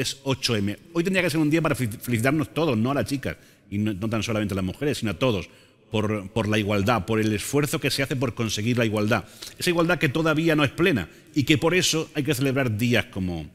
es 8M. Hoy tendría que ser un día para felicitarnos todos, no a las chicas, y no, tan solamente a las mujeres, sino a todos, por, la igualdad, por el esfuerzo que se hace por conseguir la igualdad. Esa igualdad que todavía no es plena y que por eso hay que celebrar días como,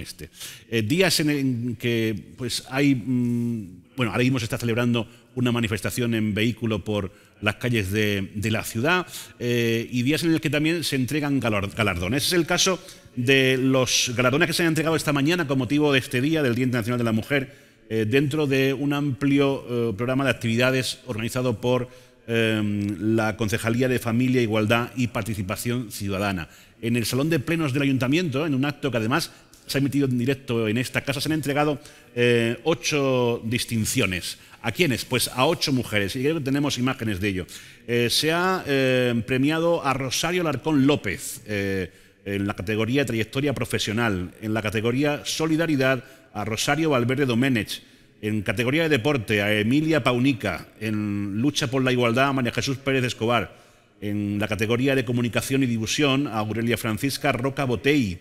este. Eh, días en, que pues, hay... Mm, bueno, ahora mismo se está celebrando una manifestación en vehículo por las calles de, la ciudad eh, y días en los que también se entregan galardones. Ese es el caso de los galardones que se han entregado esta mañana con motivo de este día, del Día Internacional de la Mujer, eh, dentro de un amplio eh, programa de actividades organizado por la Concejalía de Familia, Igualdad y Participación Ciudadana. En el Salón de Plenos del Ayuntamiento, en un acto que además se ha emitido en directo en esta casa, se han entregado eh, ocho distinciones. ¿A quiénes? Pues a ocho mujeres, y creo que tenemos imágenes de ello. Eh, se ha eh, premiado a Rosario Larcón López en la categoría Trayectoria Profesional, en la categoría Solidaridad a Rosario Valverde Doménez en categoría de Deporte a Emilia Paunica, en Lucha por la Igualdad a María Jesús Pérez Escobar, en la categoría de Comunicación y Difusión a Aurelia Francisca Roca Botei,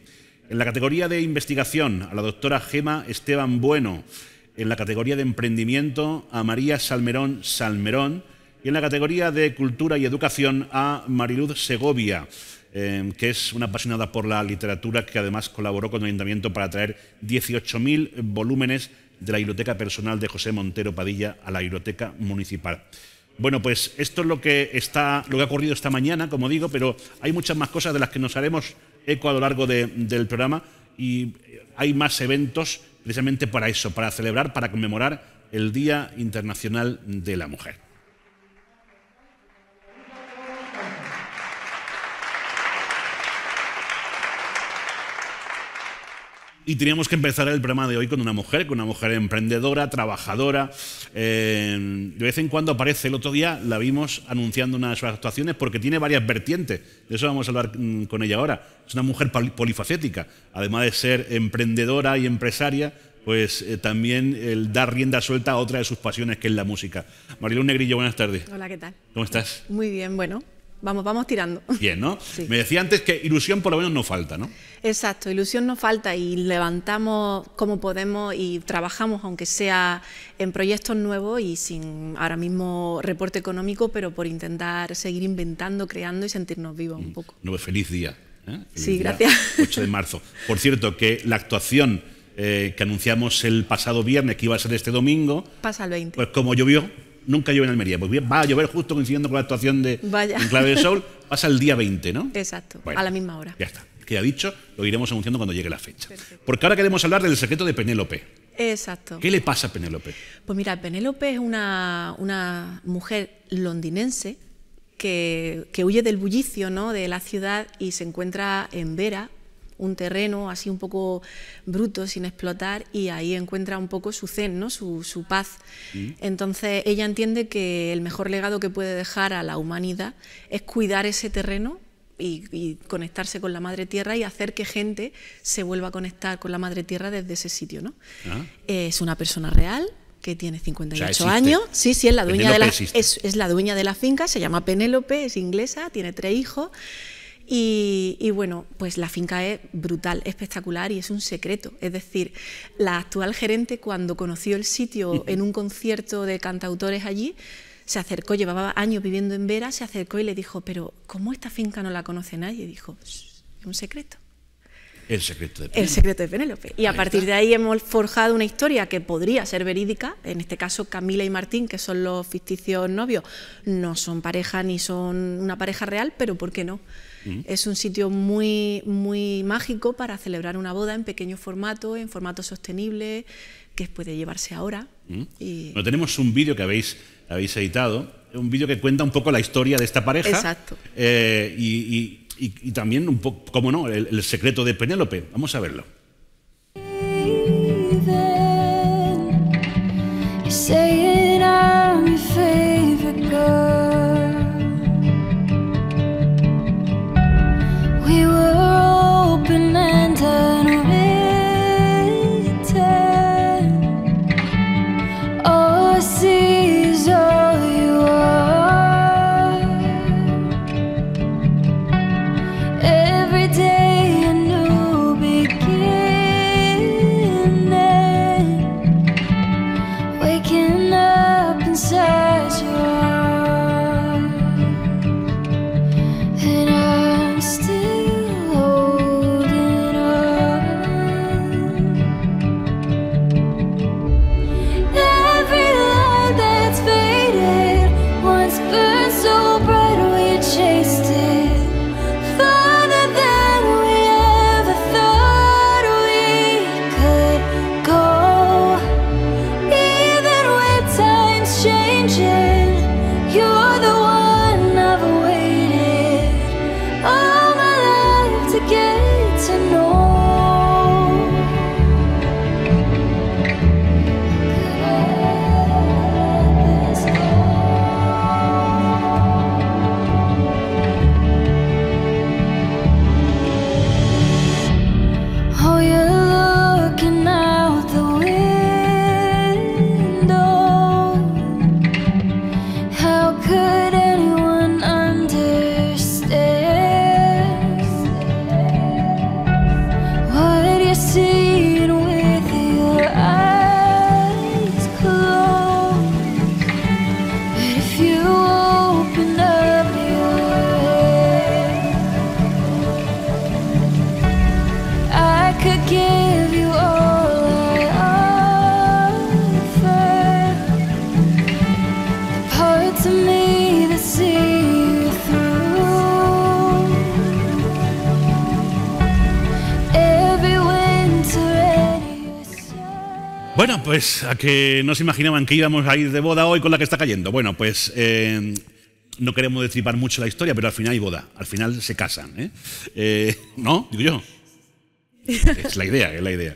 en la categoría de investigación, a la doctora Gema Esteban Bueno. En la categoría de emprendimiento, a María Salmerón Salmerón. Y en la categoría de cultura y educación, a Mariluz Segovia, em, que es una apasionada por la literatura, que además colaboró con el ayuntamiento para traer 18.000 volúmenes de la biblioteca personal de José Montero Padilla a la biblioteca municipal. Bueno, pues esto es lo que, está, lo que ha ocurrido esta mañana, como digo, pero hay muchas más cosas de las que nos haremos eco a lo largo del programa y hay más eventos precisamente para eso, para celebrar, para conmemorar el Día Internacional de la Mujer. Y teníamos que empezar el programa de hoy con una mujer, con una mujer emprendedora, trabajadora. Eh, de vez en cuando aparece, el otro día la vimos anunciando una de sus actuaciones porque tiene varias vertientes. De eso vamos a hablar mm, con ella ahora. Es una mujer polifacética. Además de ser emprendedora y empresaria, pues eh, también el dar rienda suelta a otra de sus pasiones, que es la música. Marilón Negrillo, buenas tardes. Hola, ¿qué tal? ¿Cómo estás? Muy bien, bueno, Vamos, vamos tirando. Bien, ¿no? Me decía antes que ilusión por lo menos no falta, ¿no? Exacto, ilusión no falta y levantamos como podemos y trabajamos, aunque sea en proyectos nuevos y sin ahora mismo reporte económico, pero por intentar seguir inventando, creando y sentirnos vivos un mm, poco. No, pues feliz día. ¿eh? sí, gracias. 8 de marzo. Por cierto, que la actuación eh, que anunciamos el pasado viernes, que iba a ser este domingo, pasa el 20. Pues como llovió, nunca llueve en Almería, pues va a llover justo coincidiendo con la actuación de Vaya. En Clave de Sol, pasa el día 20, ¿no? Exacto, a la misma hora. Ya está, queda dicho, lo iremos anunciando cuando llegue la fecha. Porque ahora queremos hablar del secreto de Penélope. Exacto. ¿Qué le pasa a Penélope? Pues mira, Penélope es una, mujer londinense que, huye del bullicio ¿no? de la ciudad y se encuentra en Vera, un terreno así un poco bruto, sin explotar, y ahí encuentra un poco su zen, su, paz. Mm. Entonces ella entiende que el mejor legado que puede dejar a la humanidad es cuidar ese terreno y, conectarse con la Madre Tierra y hacer que gente se vuelva a conectar con la Madre Tierra desde ese sitio. ¿no? Ah. Eh, es una persona real que tiene 58 años. Sí, sí, es la, dueña de la, es la dueña de la finca, se llama Penélope, es inglesa, tiene tres hijos. Y, bueno, pues la finca es brutal, espectacular y es un secreto. Es decir, la actual gerente cuando conoció el sitio en un concierto de cantautores allí, se acercó, llevaba años viviendo en Vera, se acercó y le dijo, pero ¿cómo esta finca no la conoce nadie? Y dijo, es un secreto. El secreto de Penélope. El secreto de Penélope. Y a partir de ahí hemos forjado una historia que podría ser verídica. En este caso, Camila y Martín, que son los ficticios novios, no son pareja ni son una pareja real, pero ¿por qué no? Es un sitio muy, muy mágico para celebrar una boda en pequeño formato, en formato sostenible, que puede llevarse ahora. tenemos un vídeo que habéis, habéis editado, un vídeo que cuenta un poco la historia de esta pareja. Exacto. Eh, y, también un poco, cómo no, el secreto de Penélope. Vamos a verlo. pues a que no se imaginaban que íbamos a ir de boda hoy con la que está cayendo. Bueno, pues eh, no queremos destripar mucho la historia, pero al final hay boda, al final se casan. ¿eh? Eh, no Digo yo. Es la idea, es la idea.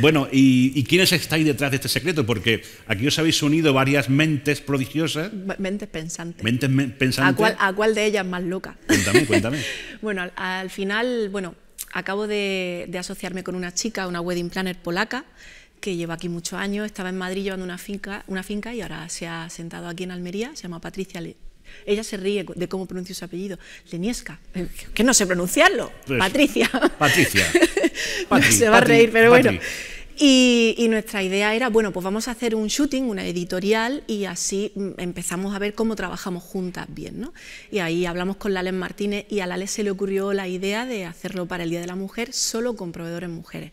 Bueno, ¿y, ¿y, quiénes estáis detrás de este secreto? Porque aquí os habéis unido varias mentes prodigiosas. Mentes pensantes. Mentes pensantes. ¿A cuál, de ellas más loca? Cuéntame, cuéntame. bueno, al, final, bueno, acabo de, de, asociarme con una chica, una wedding planner polaca, que lleva aquí muchos años, estaba en Madrid llevando una finca, una finca y ahora se ha sentado aquí en Almería, se llama Patricia ella se ríe de cómo pronuncio su apellido, Leniesca, eh, que no sé pronunciarlo, pues, Patricia. Patricia. se va a reír, pero bueno. Y, nuestra idea era, bueno, pues vamos a hacer un shooting, una editorial, y así mm, empezamos a ver cómo trabajamos juntas bien, ¿no? Y ahí hablamos con Lales Martínez y a Lales se le ocurrió la idea de hacerlo para el Día de la Mujer solo con proveedores mujeres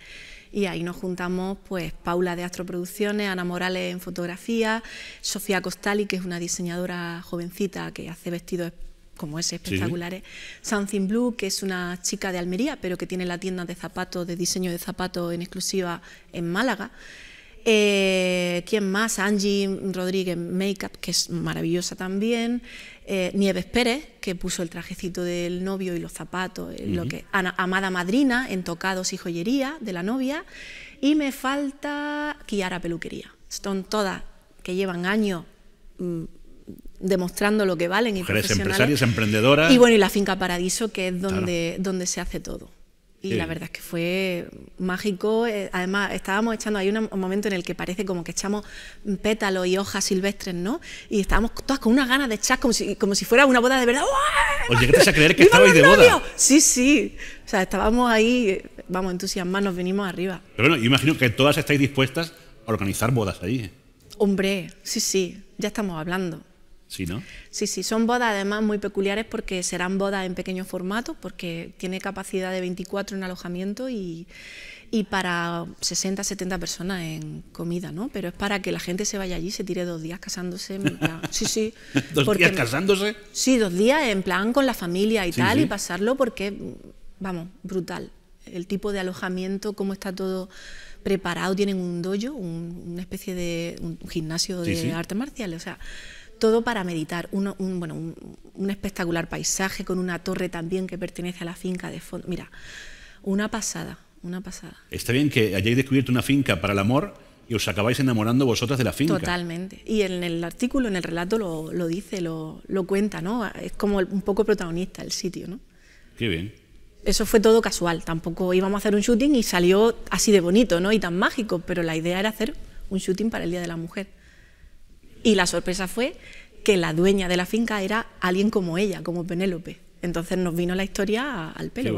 y ahí nos juntamos pues Paula de Astro Producciones, Ana Morales en fotografía, Sofía Costali, que es una diseñadora jovencita que hace vestidos como ese, espectaculares. Something Blue, que es una chica de Almería, pero que tiene la tienda de zapatos, de diseño de zapatos en exclusiva en Málaga. Eh, ¿Quién más? Angie Rodríguez Makeup, que es maravillosa también. Eh, Nieves Pérez, que puso el trajecito del novio y los zapatos. Eh, lo que, Amada Madrina, en tocados y joyería de la novia. Y me falta Kiara Peluquería. Son todas que llevan años mm, demostrando lo que valen. y profesionales. empresarias, emprendedoras. Y bueno, y la finca Paradiso, que es donde, donde se hace todo. Y la verdad es que fue mágico. Eh, además, estábamos echando, ahí un momento en el que parece como que echamos pétalos y hojas silvestres, ¿no? Y estábamos todas con unas ganas de echar, como si, fuera una boda de verdad. ¿Os llegaste a creer que estabais de boda? Sí, sí. O sea, estábamos ahí, vamos, entusiasmados, nos vinimos arriba. Pero bueno, imagino que todas estáis dispuestas a organizar bodas ahí. Hombre, sí, sí, ya estamos hablando. Sí, Sí, son bodas además muy peculiares porque serán bodas en pequeño formato, porque tiene capacidad de 24 en alojamiento y, para 60, 70 personas en comida, ¿no? Pero es para que la gente se vaya allí, se tire dos días casándose. sí, sí. ¿Dos días casándose? Sí, dos días en plan con la familia y tal, y pasarlo porque, vamos, brutal. El tipo de alojamiento, cómo está todo preparado, tienen un dojo, una especie de un gimnasio de artes marciales, o sea todo para meditar. un, bueno, un, espectacular paisaje con una torre también que pertenece a la finca de fondo. Mira, una pasada, una pasada. Está bien que hayáis descubierto una finca para el amor y os acabáis enamorando vosotras de la finca. Totalmente. Y en el artículo, en el relato lo, dice, lo, lo cuenta, ¿no? Es como un poco protagonista el sitio, ¿no? Qué bien eso fue todo casual, tampoco íbamos a hacer un shooting y salió así de bonito, ¿no? Y tan mágico, pero la idea era hacer un shooting para el Día de la Mujer. Y la sorpresa fue que la dueña de la finca era alguien como ella, como Penélope. Entonces nos vino la historia al pelo.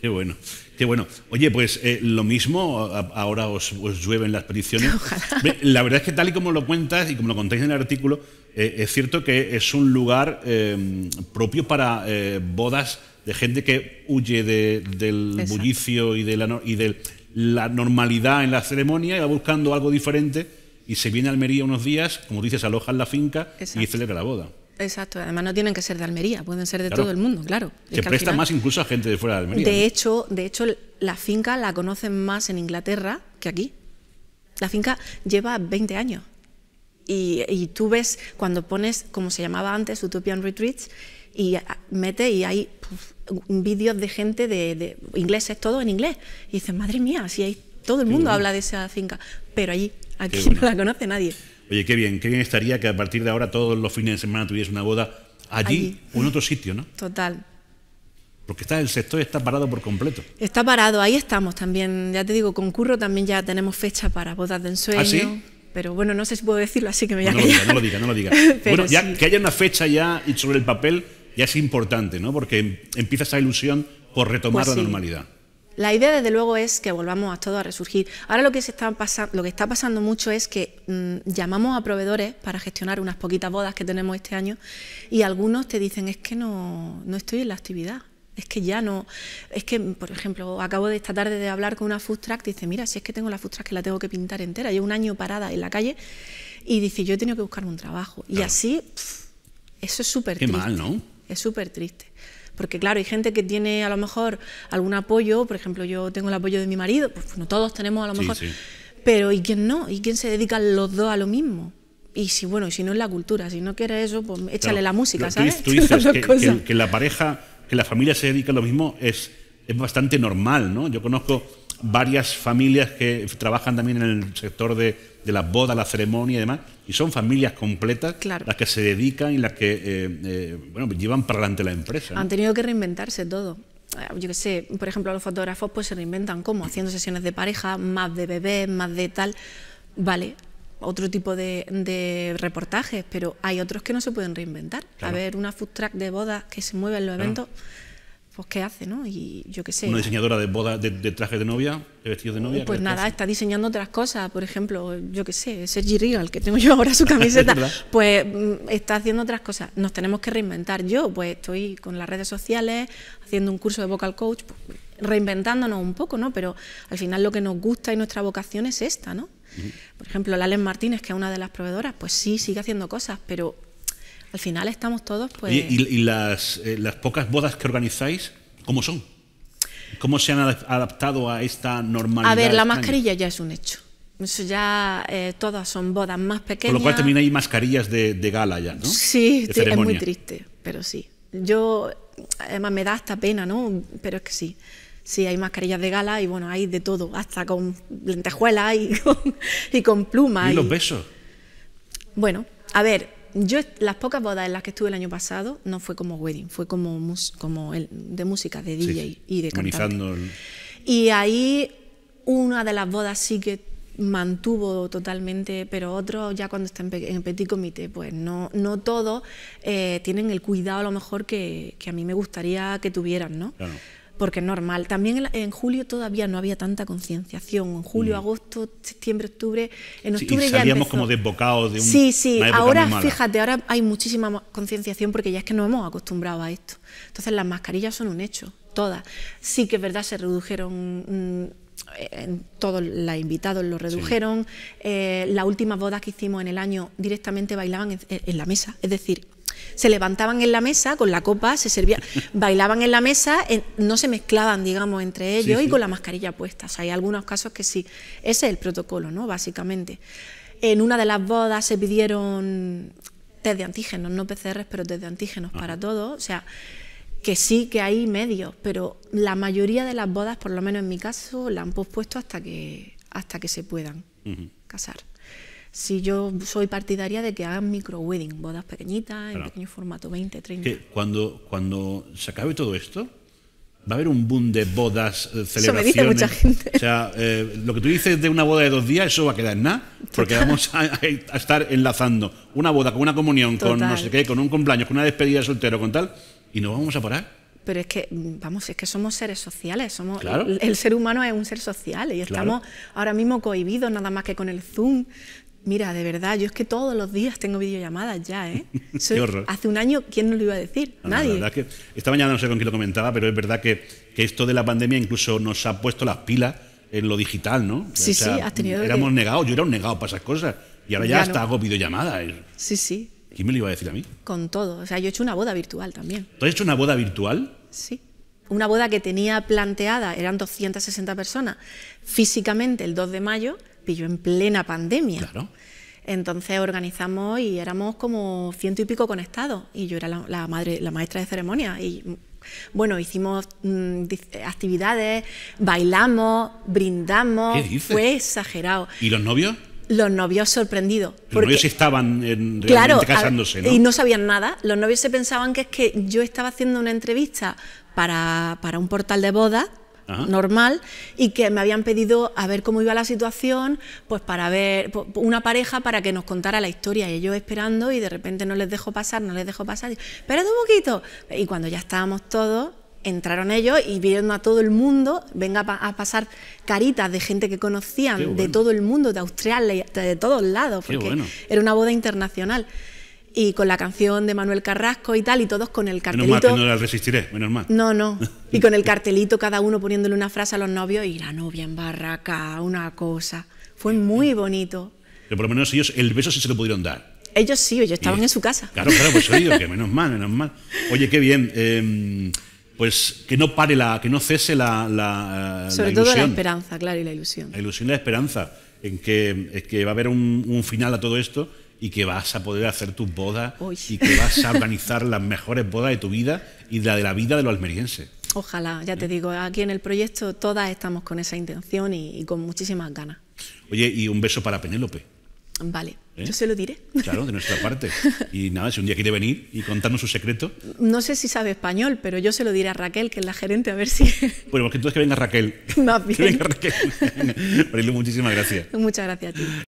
Qué bueno. Qué bueno, Oye, pues eh, lo mismo, ahora os, llueven las peticiones. La verdad es que tal y como lo cuentas y como lo contáis en el artículo, eh, es cierto que es un lugar eh, propio para bodas de gente que huye del bullicio y de, la, y de la normalidad en la ceremonia y va buscando algo diferente y se viene a Almería unos días, como dices, aloja en la finca y celebra la boda. Exacto, además no tienen que ser de Almería, pueden ser de todo el mundo, claro. Se presta más incluso a gente de fuera de Almería. De, hecho, de hecho, la finca la conocen más en Inglaterra que aquí. La finca lleva 20 años. Y, tú ves, cuando pones, como se llamaba antes, Utopian Retreats, y mete y hay vídeos de gente de, ingleses, todo en inglés. Y dices, madre mía, si hay, todo el mundo habla de esa finca, pero allí Aquí no la conoce nadie. Oye, qué bien, qué bien estaría que a partir de ahora todos los fines de semana tuviese una boda allí, o en otro sitio, ¿no? Total. Porque está, el sector está parado por completo. Está parado, ahí estamos también. Ya te digo, concurro también ya tenemos fecha para bodas de ensueño. ¿Ah, Pero bueno, no sé si puedo decirlo, así que me voy no No lo diga, no lo diga. bueno, ya que haya una fecha ya y sobre el papel ya es importante, ¿no? Porque empieza esa ilusión por retomar pues la normalidad. La idea, desde luego, es que volvamos a todo a resurgir. Ahora lo que, se está, pasando, lo que está pasando mucho es que mm, llamamos a proveedores para gestionar unas poquitas bodas que tenemos este año y algunos te dicen es que no, estoy en la actividad. Es que ya no, es que, mm, por ejemplo, acabo de esta tarde de hablar con una food dice, mira, si es que tengo la food que la tengo que pintar entera, llevo un año parada en la calle y dice, yo he tenido que buscarme un trabajo. Y así, eso es súper triste. Qué mal, ¿no? Es súper triste. Porque claro, hay gente que tiene a lo mejor algún apoyo, por ejemplo, yo tengo el apoyo de mi marido, pues no todos tenemos a lo mejor, pero ¿y quién no? ¿Y quién se dedica los dos a lo mismo? Y si, bueno, si no es la cultura, si no quiere eso, pues échale la música, ¿sabes? Tú, dices que, la pareja, que la familia se dedica a lo mismo es, es bastante normal, ¿no? Yo conozco varias familias que trabajan también en el sector de, de las bodas, la ceremonia y demás, y son familias completas las que se dedican y las que eh, eh, bueno, llevan para adelante la empresa. Han tenido que reinventarse todo eh, yo qué sé, por ejemplo, los fotógrafos pues se reinventan como haciendo sesiones de pareja, más de bebés, más de tal, vale, otro tipo de, reportajes, pero hay otros que no se pueden reinventar. A ver, una food track de bodas que se mueve en los eventos pues qué hace, ¿no? Y yo qué sé. Una diseñadora de boda, de, traje de novia, de vestidos de novia. Pues nada, está diseñando otras cosas, por ejemplo, yo qué sé, Sergi Rigal, que tengo yo ahora su camiseta, pues mm, está haciendo otras cosas. Nos tenemos que reinventar. Yo, pues estoy con las redes sociales, haciendo un curso de vocal coach, pues, reinventándonos un poco, ¿no? Pero al final lo que nos gusta y nuestra vocación es esta, ¿no? Por ejemplo, la Martínez, que es una de las proveedoras, pues sí, sigue haciendo cosas, pero al final estamos todos pues... ¿Y, eh, las, pocas bodas que organizáis, cómo son? ¿Cómo se han adaptado a esta normalidad? A ver, la mascarilla ya es un hecho. Eso ya eh, todas son bodas más pequeñas. Con lo cual también hay mascarillas de, gala ya, ¿no? Sí, es muy triste, pero sí. Yo, además me da hasta pena, ¿no? Pero es que sí. Sí, hay mascarillas de gala y bueno, hay de todo, hasta con lentejuelas y con, y plumas. ¿Y los besos? Bueno, a ver, yo las pocas bodas en las que estuve el año pasado no fue como wedding, fue como, como el, de música, de DJ y de cantante. Y ahí una de las bodas sí que mantuvo totalmente, pero otro, ya cuando están en, petit comité, pues no, no todos eh, tienen el cuidado a lo mejor que, a mí me gustaría que tuvieran, ¿no? Claro porque es normal. También en, julio todavía no había tanta concienciación. En julio, mm. agosto, septiembre, octubre. En octubre sí, y salíamos como desbocados de Sí, sí. ahora, fíjate, ahora hay muchísima concienciación porque ya es que nos hemos acostumbrado a esto. Entonces, las mascarillas son un hecho, todas. Sí que es verdad, se redujeron. Mm, en todos los invitados lo redujeron. Eh, las últimas bodas que hicimos en el año directamente bailaban en, en la mesa. Es decir, se levantaban en la mesa con la copa, se servían, bailaban en la mesa, eh, no se mezclaban, digamos, entre ellos y con la mascarilla puesta. O sea, hay algunos casos que sí. Ese es el protocolo, ¿no? Básicamente. En una de las bodas se pidieron test de antígenos, no PCRs, pero test de antígenos para todos. O sea, que sí que hay medios, pero la mayoría de las bodas, por lo menos en mi caso, la han pospuesto hasta que, hasta que se puedan casar si yo soy partidaria de que hagan micro wedding, bodas pequeñitas, en pequeño formato, 20, 30. cuando, cuando se acabe todo esto, va a haber un boom de bodas, eh, celebraciones. mucha gente. O sea, eh, lo que tú dices de una boda de dos días, eso va a quedar en nada, porque vamos a, estar enlazando una boda con una comunión, con no sé qué, con un cumpleaños, con una despedida de soltero, con tal, y no vamos a parar. Pero es que, vamos, es que somos seres sociales, somos el, ser humano es un ser social y estamos ahora mismo cohibidos nada más que con el Zoom Mira, de verdad, yo es que todos los días tengo videollamadas ya, ¿eh? Qué horror. Hace un año, ¿quién nos lo iba a decir? Nadie. La que esta mañana no sé con quién lo comentaba, pero es verdad que, que, esto de la pandemia incluso nos ha puesto las pilas en lo digital, ¿no? Sí, sí, has tenido. Éramos negados, yo era un negado para esas cosas. Y ahora ya, hasta hago videollamadas. Sí, sí. ¿Quién me lo iba a decir a mí? Con todo. O sea, yo he hecho una boda virtual también. ¿Tú has hecho una boda virtual? Sí una boda que tenía planteada, eran 260 personas, físicamente el 2 de mayo, yo en plena pandemia. Entonces organizamos y éramos como ciento y pico conectados y yo era la, madre, la maestra de ceremonia y bueno, hicimos mm, actividades, bailamos, brindamos, fue exagerado. ¿Y los novios? Los novios sorprendidos. Los novios estaban realmente casándose, Y no sabían nada. Los novios se pensaban que es que yo estaba haciendo una entrevista para, para un portal de bodas normal y que me habían pedido a ver cómo iba la situación, pues para ver una pareja para que nos contara la historia y yo esperando y de repente no les dejo pasar, no les dejo pasar, pero un poquito. Y cuando ya estábamos todos, entraron ellos y vieron a todo el mundo, venga a pasar caritas de gente que conocían, de todo el mundo, de Australia, de todos lados, porque era una boda internacional y con la canción de Manuel Carrasco y tal, y todos con el cartelito. Menos mal que no la resistiré, menos mal. No, no. Y con el cartelito, cada uno poniéndole una frase a los novios y la novia en barraca, una cosa. Fue muy bonito. Pero por lo menos ellos el beso sí se lo pudieron dar. Ellos sí, ellos estaban en su casa. Claro, claro, pues oye, que menos mal, menos mal. Oye, qué bien. Em, pues que no pare la, que no cese la, Sobre todo la esperanza, claro, y la ilusión. La ilusión y la esperanza en que, es que va a haber un final a todo esto y que vas a poder hacer tus bodas y que vas a organizar las mejores bodas de tu vida y la de la vida de los almerienses. Ojalá, ya te digo, aquí en el proyecto todas estamos con esa intención y, con muchísimas ganas. Oye, y un beso para Penélope. Vale, ¿Eh? yo se lo diré. Claro, de nuestra parte. Y nada, si un día quiere venir y contarnos su secreto. No sé si sabe español, pero yo se lo diré a Raquel, que es la gerente, a ver si. Bueno, pues es que venga Raquel. Más bien. Que venga Raquel. muchísimas gracias. Muchas gracias a ti.